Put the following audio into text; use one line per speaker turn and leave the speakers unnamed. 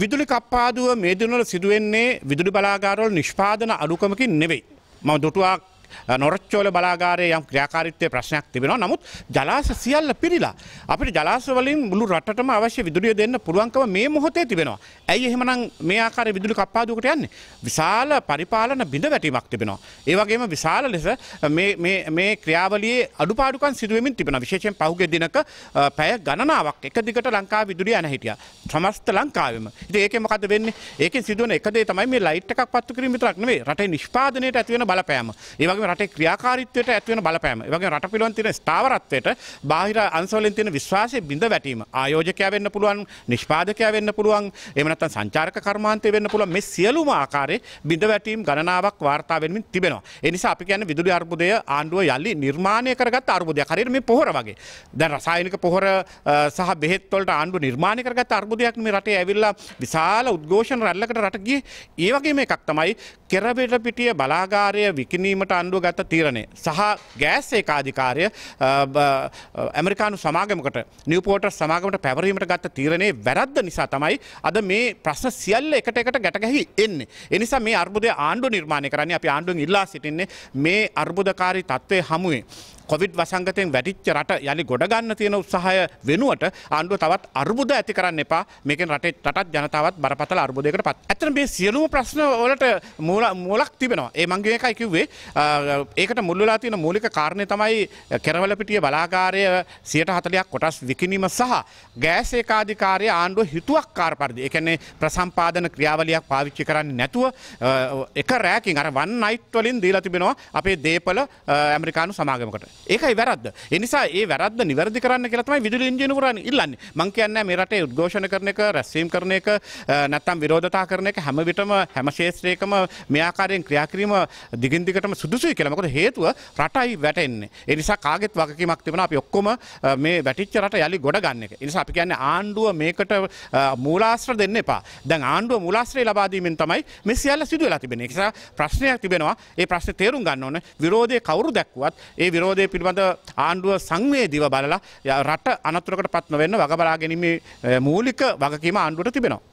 විදුලි කප්පාදුව මේ දිනවල සිදුවෙන්නේ විදුලි බලාගාරවල නිෂ්පාදන අඩුකමකින් නෙවෙයි. මම දුටුවා නොරච්චෝල බලාගාරය යම් ක්‍රියාකාරිත්වය ප්‍රශ්නයක් තිබෙනවා නමුත් ජලාස සියල්ල පිරිලා අපිට ජලාසවලින් මුළු රටටම අවශ්‍ය විදුලිය දෙන්න පුළුවන්කම මේ මොහොතේ තිබෙනවා ඇයි එහෙමනම් මේ ආකාරය විදුලි කප්පාදුවකට යන්නේ විශාල පරිපාලන බිඳ වැටීමක් තිබෙනවා ඒ වගේම විශාල ලෙස මේ ක්‍රියාවලියේ අඩුපාඩුකන් සිදුවමින් තිබෙන විශේෂයෙන් පහුගිය දිනක පැය ගණනාවක් එක දිගට ලංකාව විදුලිය නැහිටියා සමස්ත ලංකාවෙම ඉතින් ඒකේ මොකද වෙන්නේ ඒකෙන් සිදුවන එක දේ තමයි මේ ලයිට් එකක් පත්තු කිරීම විතරක් නෙවෙයි රටේ නිෂ්පාදනයට ඇති වෙන බලපෑම ඒ වගේම ඒවගේ රටේ ක්‍රියාකාරිත්වයට ඇත්වෙන බලපෑම වගේ රට පිළුවන් තින ස්ථාවරත්වයට බාහිර අන්සවලින් තින විශ්වාසය බිඳ වැටීම ආයෝජකයා වෙන්න පුළුවන් නිෂ්පාදකයා වෙන්න පුළුවන් එමනත්තන් සංචාර්ක කර්මාන්තය වෙන්න පුළුවන් මේ සියලුම ආකාරයේ බිඳ වැටීම් ගණනාවක් වාර්තා වෙමින් තිබෙනවා. ඒ නිසා අපි කියන්නේ විදුලි අර්බුදය ආණ්ඩුව යලි නිර්මාණය කරගත් අර්බුදයක්. හරියට මේ පොහොර වගේ. දැන් රසායනික පොහොර සහ බෙහෙත් වලට ආණ්ඩුව නිර්මාණය කරගත් අර්බුදයක් මේ රටේ ඇවිල්ලා විශාල උද්ඝෝෂණ රැල්ලකට රට ගියේ. ඒ වගේම එකක් තමයි කෙරබෙට පිටිය බලාගාරය විකිණීමට අන්න ආණ්ඩුව ගත තීරණය සහ ගෑස් ඒකාධිකාරය ඇමරිකානු සමාගමකට නිවපෝට සමාගමට පැවරීමට ගත්ත තීරණේ වැරද්ද නිසා තමයි අද මේ ප්‍රශ්න සියල්ල එකට එකට ගැටගැහි එන්නේ. එනිසා මේ අර්බුදය ආණ්ඩු නිර්මාණය කරන්නේ අපි ආණ්ඩුවෙන් ඉල්ලා සිටින්නේ මේ අර්බුදකාරී තත්ත්වය හමුවේ. කොවිඩ් වසංගතයෙන් වැටිච්ච රට යළි ගොඩගන්න තියෙන උත්සාහය වෙනුවට ආණ්ඩුව තවත් අර්බුද ඇති කරන්න එපා මේකෙන් රටේ රටත් ජනතාවත් බරපතල අර්බුදයකට පත්. ඇත්තට මේ සියලුම ප්‍රශ්න වලට මූල මූලක් තිබෙනවා. ඒ මං එකයි කිව්වේ ඒකට මුල් වෙලා තියෙන මූලික කාරණේ තමයි කෙරවල පිටිය බලාගාරය 140ක් කොටස් විකිණීම සහ ගෑස් ඒකාධිකාරය ආණ්ඩුව හිතුවක්කාර පරිදි. ඒ කියන්නේ ප්‍රසම්පාදන ක්‍රියාවලියක් පාවිච්චි කරන්නේ නැතුව එක රෑකින් අර වන් නයිට් වලින් දීලා තිබෙනවා අපේ දේපල ඇමරිකානු සමාගමකට. ඒකයි වැරද්ද. එනිසා ඒ වැරද්ද නිවැරදි කරන්න කියලා තමයි විදුලි ඉන්ජිනේරුවන් ඉල්ලන්නේ. මං කියන්නේ මේ රටේ උද්ඝෝෂණ කරන එක, රැස්වීම් කරන එක, නැත්නම් විරෝධතා කරන එක හැම විටම හැම ක්ෂේත්‍රයකම මේ ආකාරයෙන් ක්‍රියා කිරීම දිගින් දිගටම සුදුසුයි කියලා. මොකද හේතුව රටයි වැටෙන්නේ. ඒ නිසා කාගෙත් වගකීමක් තිබුණා අපි ඔක්කොම මේ වැටිච්ච රට යලි ගොඩ ගන්න එක. ඒ නිසා අපි කියන්නේ ආණ්ඩුව මේකට මූලාශ්‍ර දෙන්න එපා. දැන් ආණ්ඩුව මූලාශ්‍රය ලබා දීමෙන් තමයි මේ සියල්ල සිදු වෙලා තිබෙන්නේ. ඒ නිසා ප්‍රශ්නයක් තිබෙනවා. ඒ ප්‍රශ්නේ තේරුම් ගන්න ඕන. විරෝධය කවුරු දැක්ුවත් ඒ විරෝධය පිළිබඳ ආණ්ඩුව සංවේදීව බලලා රට අනතුරකට පත්ම වෙන්න වගබලා ගැනීම මූලික වගකීම ආණ්ඩුවට තිබෙනවා.